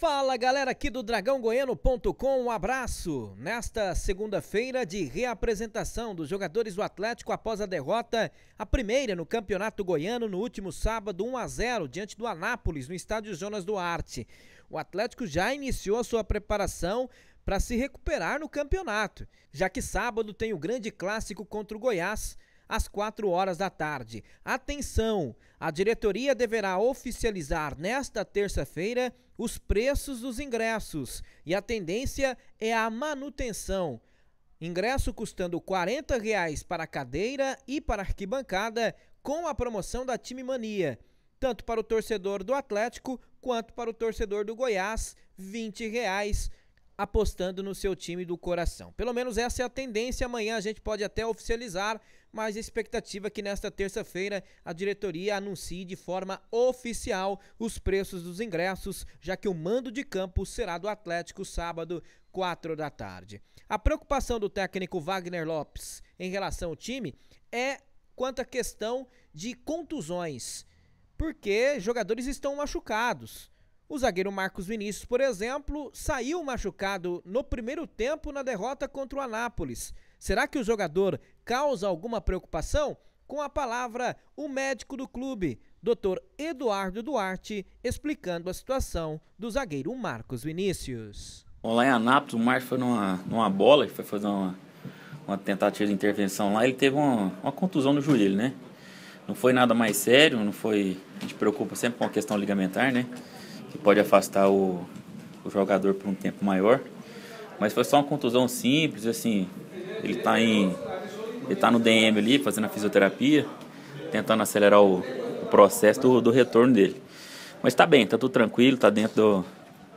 Fala galera aqui do dragãogoiano.com, um abraço. Nesta segunda-feira de reapresentação dos jogadores do Atlético após a derrota, a primeira no Campeonato Goiano no último sábado, 1 a 0 diante do Anápolis no estádio Jonas Duarte. O Atlético já iniciou sua preparação para se recuperar no campeonato, já que sábado tem o grande clássico contra o Goiás às 4 horas da tarde. Atenção! A diretoria deverá oficializar nesta terça-feira os preços dos ingressos e a tendência é a manutenção. Ingresso custando R$ reais para cadeira e para arquibancada com a promoção da Time Mania tanto para o torcedor do Atlético quanto para o torcedor do Goiás, R$ 20,00. reais apostando no seu time do coração. Pelo menos essa é a tendência. Amanhã a gente pode até oficializar, mas a expectativa é que nesta terça-feira a diretoria anuncie de forma oficial os preços dos ingressos, já que o mando de campo será do Atlético sábado, 4 da tarde. A preocupação do técnico Wagner Lopes em relação ao time é quanto à questão de contusões, porque jogadores estão machucados. O zagueiro Marcos Vinícius, por exemplo, saiu machucado no primeiro tempo na derrota contra o Anápolis. Será que o jogador causa alguma preocupação? Com a palavra, o médico do clube, Dr. Eduardo Duarte, explicando a situação do zagueiro Marcos Vinícius. Lá em Anápolis, o Marcos foi numa, numa bola, foi fazer uma, uma tentativa de intervenção lá, ele teve uma, uma contusão no joelho, né? Não foi nada mais sério, não foi. A gente preocupa sempre com a questão ligamentar, né? que pode afastar o, o jogador por um tempo maior. Mas foi só uma contusão simples, assim, ele está em ele tá no DM ali, fazendo a fisioterapia, tentando acelerar o, o processo do, do, retorno dele. Mas está bem, está tudo tranquilo, está dentro do,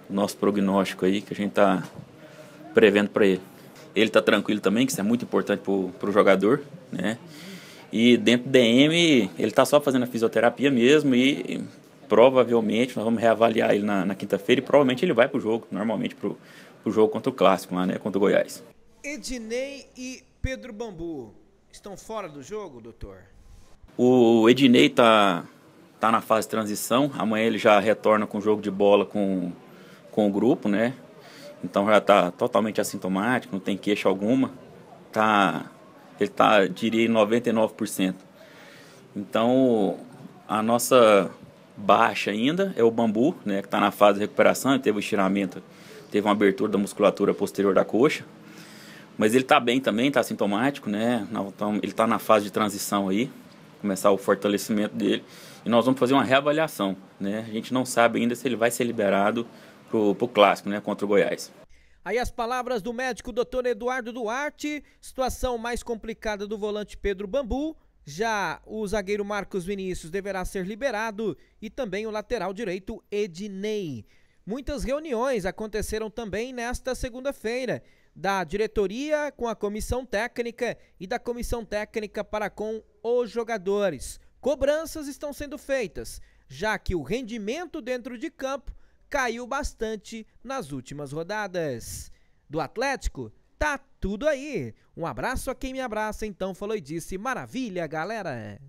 nosso prognóstico aí que a gente está prevendo para ele. Ele está tranquilo também, que isso é muito importante para o jogador, né? E dentro do DM, ele está só fazendo a fisioterapia mesmo e provavelmente nós vamos reavaliar ele na, na quinta-feira e provavelmente ele vai para o jogo, normalmente para o jogo contra o Clássico, lá, né, contra o Goiás. Ednei e Pedro Bambu estão fora do jogo, doutor? O Ednei está tá na fase de transição, amanhã ele já retorna com o jogo de bola com, com o grupo, né? Então já está totalmente assintomático, não tem queixa alguma. Tá, ele está, diria, em 99%. Então, a nossa baixa ainda é o bambu, né, que está na fase de recuperação, ele teve o estiramento, teve uma abertura da musculatura posterior da coxa. Mas ele está bem também, está sintomático, né? Então, ele está na fase de transição aí, começar o fortalecimento dele. E nós vamos fazer uma reavaliação, né? A gente não sabe ainda se ele vai ser liberado para o clássico, né? Contra o Goiás. Aí as palavras do médico Dr. Eduardo Duarte, situação mais complicada do volante Pedro Bambu, já o zagueiro Marcos Vinícius deverá ser liberado e também o lateral direito Ednei. Muitas reuniões aconteceram também nesta segunda-feira, da diretoria com a comissão técnica e da comissão técnica para com os jogadores. Cobranças estão sendo feitas, já que o rendimento dentro de campo caiu bastante nas últimas rodadas. Do Atlético, Tá tudo aí. Um abraço a quem me abraça, então falou e disse: maravilha, galera!